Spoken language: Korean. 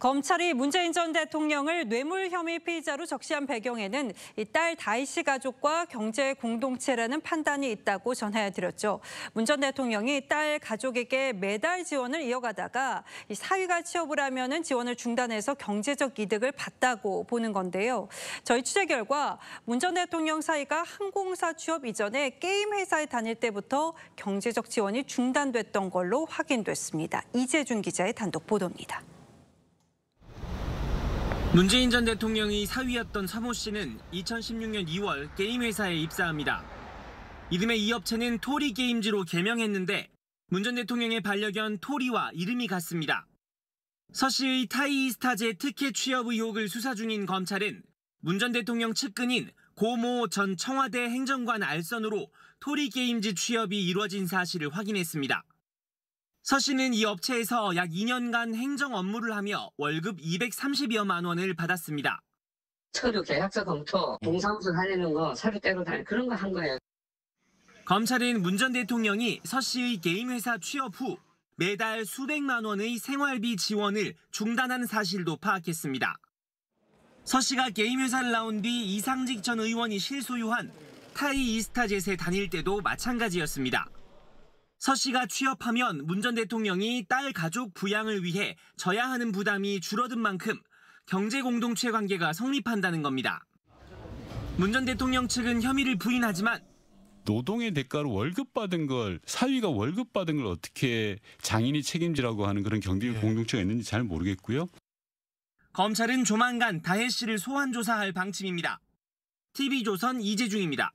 검찰이 문재인 전 대통령을 뇌물 혐의 피의자로 적시한 배경에는 이딸다이씨 가족과 경제 공동체라는 판단이 있다고 전해드렸죠. 문 전 대통령이 딸 가족에게 매달 지원을 이어가다가 이 사위가 취업을 하면 지원을 중단해서 경제적 이득을 봤다고 보는 건데요. 저희 취재 결과 문 전 대통령 사위가 항공사 취업 이전에 게임 회사에 다닐 때부터 경제적 지원이 중단됐던 걸로 확인됐습니다. 이재준 기자의 단독 보도입니다. 문재인 전 대통령이 사위였던 서모 씨는 2016년 2월 게임회사에 입사합니다. 이듬해 이 업체는 토리게임즈로 개명했는데 문 전 대통령의 반려견 토리와 이름이 같습니다. 서 씨의 타이스타제 이 특혜 취업 의혹을 수사 중인 검찰은 문 전 대통령 측근인 고모 전 청와대 행정관 알선으로 토리게임즈 취업이 이루어진 사실을 확인했습니다. 서 씨는 이 업체에서 약 2년간 행정 업무를 하며 월급 230여만 원을 받았습니다. 서류 계약서 검토, 동사무소 음. 다니는 거, 서류 떼고 다니는 그런 거 한 거예요. 검찰은 문 전 대통령이 서 씨의 게임 회사 취업 후 매달 수백만 원의 생활비 지원을 중단한 사실도 파악했습니다. 서 씨가 게임 회사를 나온 뒤 이상직 전 의원이 실소유한 타이 이스타젯에 다닐 때도 마찬가지였습니다. 서 씨가 취업하면 문전 대통령이 딸 가족 부양을 위해 져야 하는 부담이 줄어든 만큼 경제 공동체 관계가 성립한다는 겁니다. 문전 대통령 측은 혐의를 부인하지만 노동의 대가로 월급 받은 걸 사위가 월급 받은 걸 어떻게 장인이 책임지라고 하는 그런 경제 예. 공동체가 있는지 잘 모르겠고요. 검찰은 조만간 다혜 씨를 소환 조사할 방침입니다. TV조선 이재중입니다.